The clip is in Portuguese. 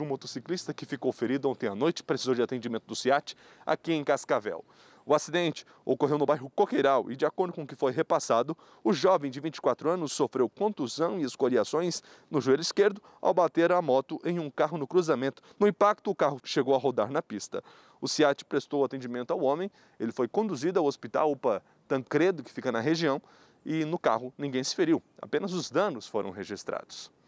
de um motociclista que ficou ferido ontem à noite, precisou de atendimento do CIAT aqui em Cascavel. O acidente ocorreu no bairro Coqueiral e, de acordo com o que foi repassado, o jovem de 24 anos sofreu contusão e escoriações no joelho esquerdo ao bater a moto em um carro no cruzamento. No impacto, o carro chegou a rodar na pista. O SIAT prestou atendimento ao homem, ele foi conduzido ao hospital UPA Tancredo, que fica na região, e no carro ninguém se feriu, apenas os danos foram registrados.